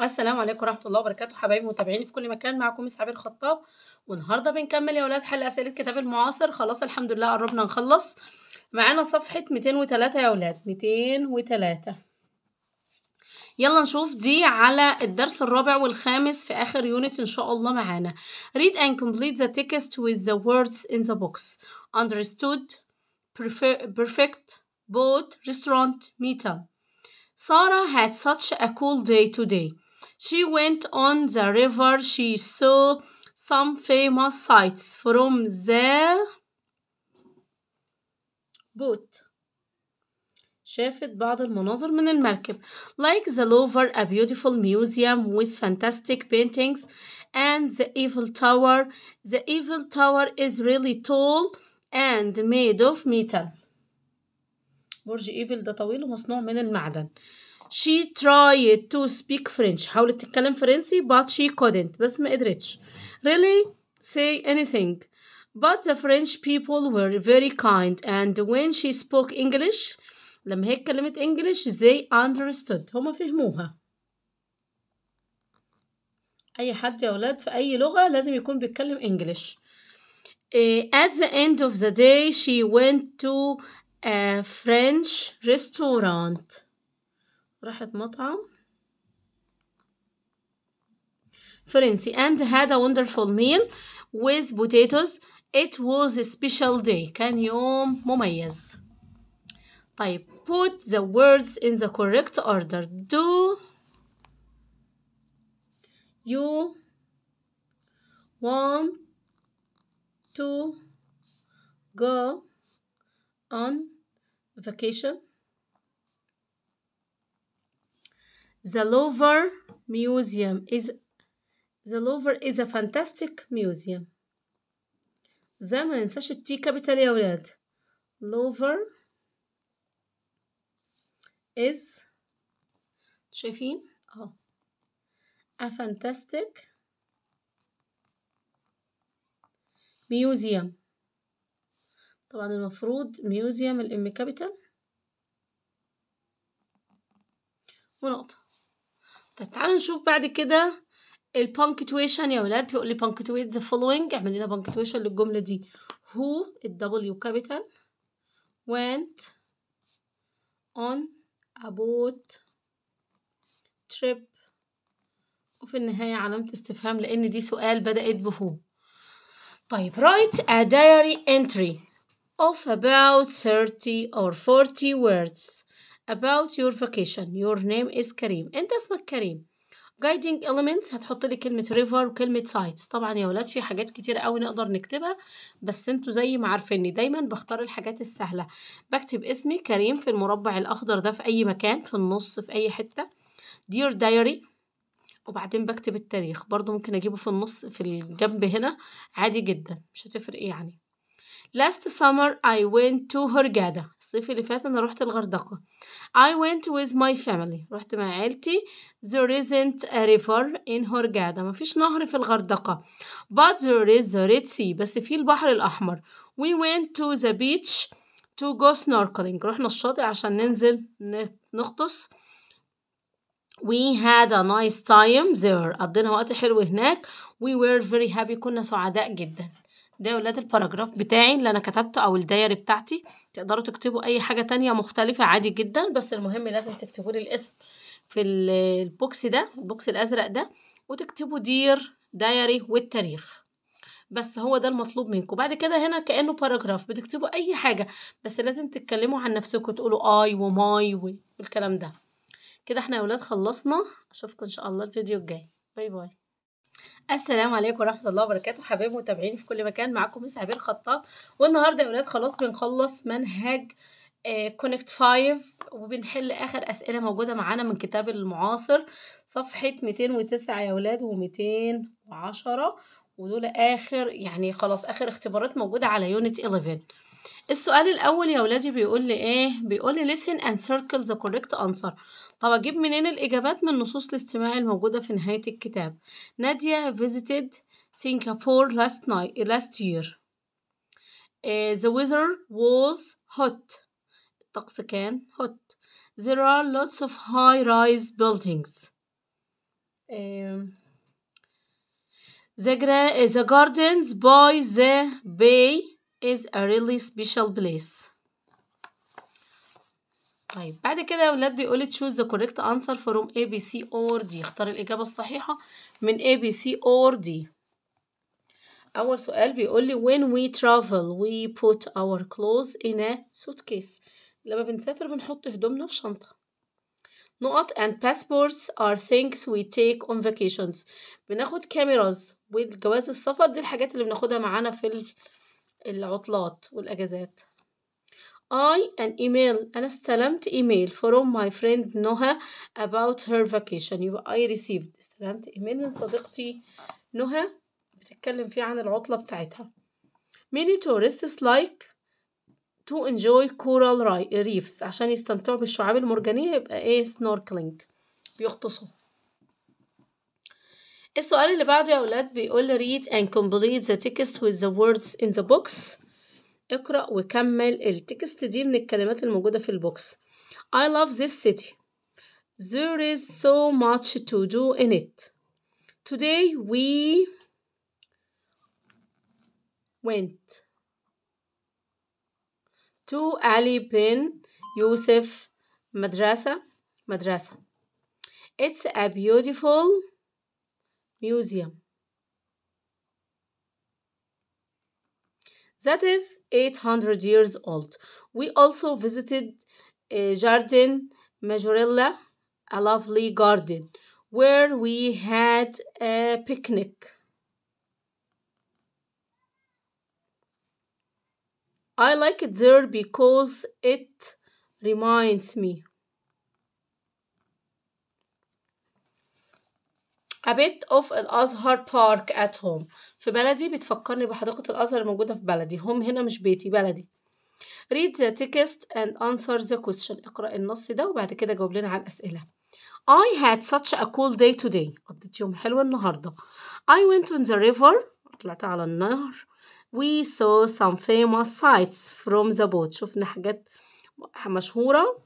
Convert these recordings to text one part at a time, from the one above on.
السلام عليكم ورحمه الله وبركاته حبايبي متابعيني في كل مكان معكم مس عبير خطاب والنهارده بنكمل يا ولاد حل اسئله كتاب المعاصر خلاص الحمد لله قربنا نخلص معانا صفحه 203 يا ولاد 203 يلا نشوف دي على الدرس الرابع والخامس في اخر يونت ان شاء الله معانا read and complete the text with the words in the box understood perfect boat restaurant metal Sarah had such a cool day today. She went on the river. She saw some famous sights from the boat. شافت بعض المناظر من المركب like the Louvre a beautiful museum with fantastic paintings and the Eiffel Tower the Eiffel Tower is really tall and made of metal برج ايفل ده طويل ومصنوع من المعدن she tried to speak French حاولت تتكلم فرنسي but she couldn't بس ما قدرتش really say anything but the French people were very kind and when she spoke English لما هي اتكلمت English they understood هما فهموها أي حد يا ولاد في أي لغة لازم يكون بيتكلم English at the end of the day she went to a French restaurant راحت مطعم فرنسي and had a wonderful meal with potatoes it was a special day كان يوم مميز طيب put the words in the correct order do you want to go on vacation. The Louvre Museum is the Louvre is a fantastic museum. ده ما ننساش التي كابيتال يا ولاد. Louvre is شايفين اهو oh. a fantastic museum طبعا المفروض ميوزيوم الام كابيتال ونقطة طب تعالوا نشوف بعد كده البانكتويشن يا ولاد بيقول لي بانكتويت ذا فولوينج اعمل لنا بانكتويشن للجملة دي هو الدبليو كابيتال went on boat trip وفي النهاية علامة استفهام لأن دي سؤال بدأت بهو طيب write a diary entry of about 30 or 40 words about your vacation your name is كريم انت اسمك كريم guiding elements هتحط لي كلمة river وكلمة sites طبعا يا ولاد في حاجات كتير قوي نقدر نكتبها بس انتوا زي ما عارفيني دايما بختار الحاجات السهلة بكتب اسمي كريم في المربع الأخضر ده في أي مكان في النص في أي حتة dear diary وبعدين بكتب التاريخ برضو ممكن أجيبه في النص في الجنب هنا عادي جدا مش هتفرق يعني Last summer I went to هرجادة الصيف اللي فات أنا رحت الغردقة I went with my family رحت مع عيلتي There isn't a river in Hurghada مفيش نهر في الغردقة But there is the Red Sea بس في البحر الأحمر We went to the beach to go snorkeling رحنا الشاطئ عشان ننزل نغطس We had a nice time there قضينا وقت حلو هناك We were very happy كنا سعداء جداً ده يا ولاد الباراجراف بتاعي اللي انا كتبته او الدايري بتاعتي تقدروا تكتبوا اي حاجه تانية مختلفه عادي جدا بس المهم لازم تكتبوا لي الاسم في البوكس ده البوكس الازرق ده وتكتبوا دير دايري والتاريخ بس هو ده المطلوب منكم بعد كده هنا كانه باراجراف بتكتبوا اي حاجه بس لازم تتكلموا عن نفسكم تقولوا اي وماي والكلام ده كده احنا يا ولاد خلصنا اشوفكم ان شاء الله الفيديو الجاي باي باي السلام عليكم ورحمة الله وبركاته حبايب متابعيني في كل مكان معاكم مس عبير خطاب والنهاردة يا ولاد خلاص بنخلص منهج كونكت آه، 5 وبنحل آخر أسئلة موجودة معانا من كتاب المعاصر صفحة 209 يا ولاد و210 ودول آخر يعني خلاص آخر اختبارات موجودة على يونت 11 السؤال الأول يا ولادي بيقول لي إيه؟ بيقول لي listen and circle the correct answer طب أجيب منين الإجابات من نصوص الاستماع الموجودة في نهاية الكتاب نادية visited Singapore last night last year uh, the weather was hot الطقس كان hot there are lots of high rise buildings the gardens by the bay is a really special place طيب بعد كده يا ولاد بيقول تشوز ذا كوريكت انسر فروم A B C or D اختار الإجابة الصحيحة من A B C or D أول سؤال بيقول لي when we travel we put our clothes in a suitcase لما بنسافر بنحط هدومنا في شنطة نقط and passports are things we take on vacations بناخد كاميراز والجواز السفر دي الحاجات اللي بناخدها معانا في العطلات والأجازات I an email أنا استلمت email from my friend نهى about her vacation يبقى I received استلمت email من صديقتي نهى بتتكلم فيه عن العطلة بتاعتها many tourists like to enjoy coral reefs عشان يستمتعوا بالشعاب المرجانية يبقى ايه snorkeling بيغطسوا السؤال اللي بعده يا أولاد بيقول read and complete the text with the words in the books اقرأ وكمل التكست دي من الكلمات الموجودة في البوكس I love this city There is so much to do in it Today we went to Ali bin Yusuf Madrasa Madrasa It's a beautiful museum that is 800 years old. We also visited uh, Jardin Majorella, a lovely garden, where we had a picnic. I like it there because it reminds me A bit of الأزهر park at home في بلدي بتفكرني بحديقة الأزهر الموجودة في بلدي هم هنا مش بيتي بلدي read the text and answer the question اقرأ النص ده وبعد كده جاوب لنا على الأسئلة I had such a cool day today قضيت يوم حلو النهاردة I went on the river طلعت على النهر We saw some famous sights from the boat شفنا حاجات مشهورة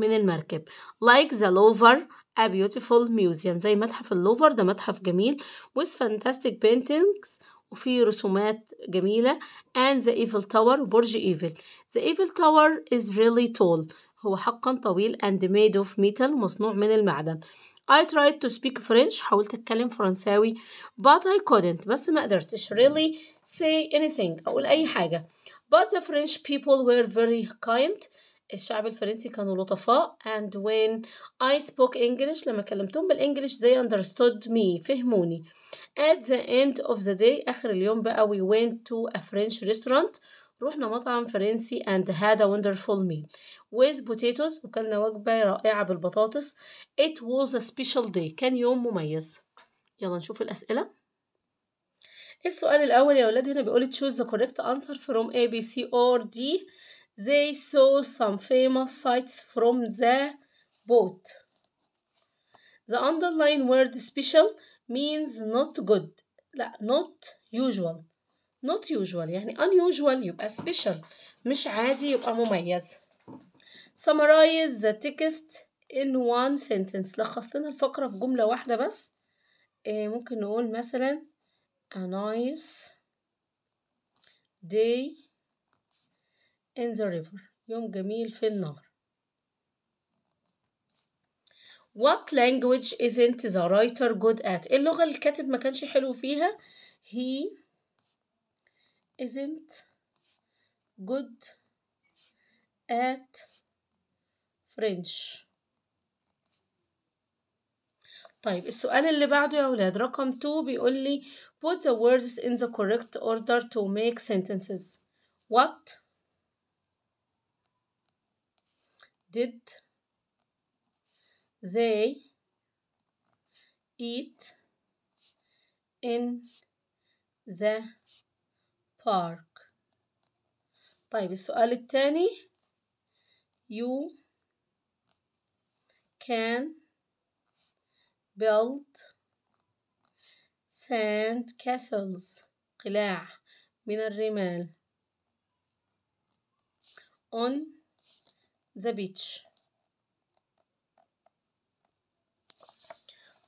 من المركب like the lover A Beautiful Museum زي متحف اللوفر ده متحف جميل with fantastic paintings وفيه رسومات جميلة and the Eiffel Tower برج إيفل the Eiffel Tower is really tall هو حقا طويل and made of metal مصنوع من المعدن I tried to speak French حاولت أتكلم فرنساوي but I couldn't بس ما قدرتش really say anything أقول أي حاجة but the French people were very kind الشعب الفرنسي كانوا لطفاء and when I spoke English لما كلمتهم بالإنجليش they understood me فهموني at the end of the day آخر اليوم بقى we went to a French restaurant رحنا مطعم فرنسي and had a wonderful meal with potatoes وكلنا وجبة رائعة بالبطاطس it was a special day كان يوم مميز يلا نشوف الأسئلة السؤال الأول يا ولاد هنا بيقول choose the correct answer from A B C or D They saw some famous sights from the boat. The underline word special means not good. لا not usual. Not usual يعني unusual يبقى special مش عادي يبقى مميز. Summarize the text in one sentence. لخص لنا الفقرة في جملة واحدة بس. ممكن نقول مثلا a nice day in the river يوم جميل في النهر What language isn't the writer good at اللغة الكاتب ما كانش حلو فيها he isn't good at French طيب السؤال اللي بعده يا ولاد رقم 2 بيقول لي put the words in the correct order to make sentences what did they eat in the park طيب السؤال الثاني you can build sand castles قلاع من الرمال on the beach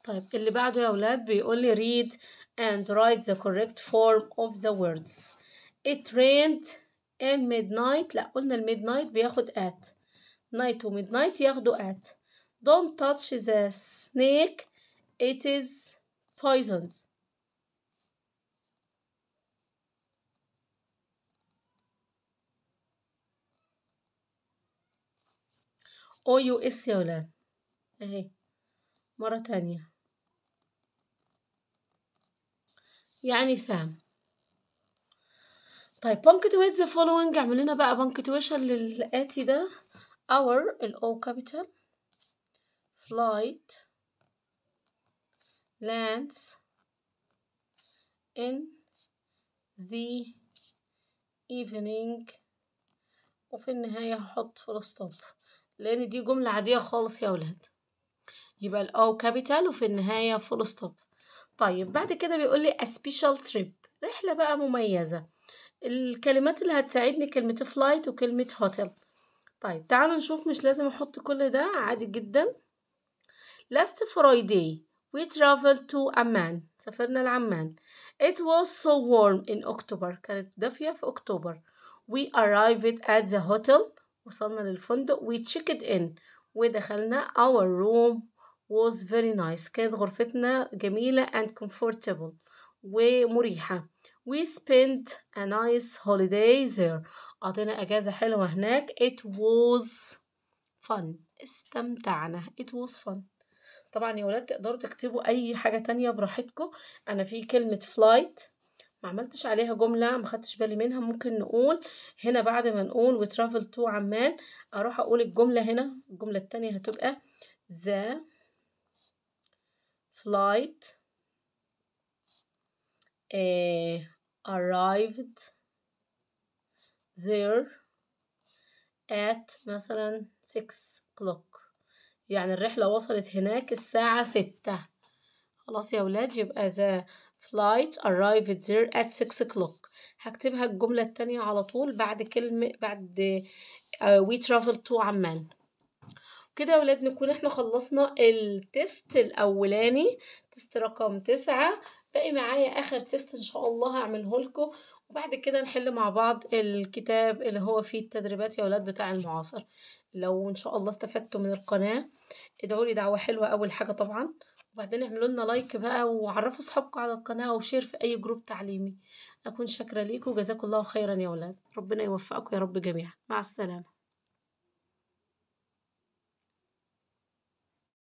طيب اللي بعده يا أولاد بيقول لي read and write the correct form of the words it rained and midnight لا قلنا midnight بياخد at night midnight ياخدوا at don't touch the snake it is poisoned او يو اس يا ولاد اهي مرة تانية يعني سام طيب punctuate the following اعمل لنا بقى punctuation للآتي ده our ال O capital flight lands in the evening وفي النهاية هحط full stop لان دي جملة عادية خالص يا ولاد يبقى الاو كابيتال وفي النهاية فول ستوب طيب بعد كده بيقول لي سبيشال تريب رحلة بقى مميزة الكلمات اللي هتساعدني كلمة فلايت وكلمة هوتيل طيب تعالوا نشوف مش لازم احط كل ده عادي جدا last friday we traveled to amman سافرنا لعمان it was so warm in october كانت دافية في اكتوبر we arrived at the hotel وصلنا للفندق we checked in ودخلنا our room was very nice كانت غرفتنا جميلة and comfortable ومريحة we spent a nice holiday there قضينا أجازة حلوة هناك it was fun استمتعنا it was fun طبعا يا ولاد تقدروا تكتبوا أي حاجة تانية براحتكم أنا في كلمة flight ما عملتش عليها جملة ما خدتش بالي منها ممكن نقول هنا بعد ما نقول we travel to عمان اروح اقول الجملة هنا الجملة التانية هتبقى the flight uh, arrived there at مثلا 6 o'clock يعني الرحلة وصلت هناك الساعة ستة خلاص يا ولاد يبقى ذا flight arrived there at 6 o'clock هكتبها الجملة التانية على طول بعد كلمة بعد آه، we traveled to عمان كده يا ولاد نكون احنا خلصنا التست الاولاني تست رقم تسعة باقي معايا اخر تست ان شاء الله هعمله لكم وبعد كده نحل مع بعض الكتاب اللي هو فيه التدريبات يا ولاد بتاع المعاصر لو ان شاء الله استفدتوا من القناة ادعوا لي دعوة حلوة اول حاجة طبعا وبعدين اعملوا لنا لايك بقى وعرفوا اصحابكم على القناه وشير في اي جروب تعليمي اكون شاكره ليكم وجزاكم الله خيرا يا اولاد ربنا يوفقكم يا رب جميعا مع السلامه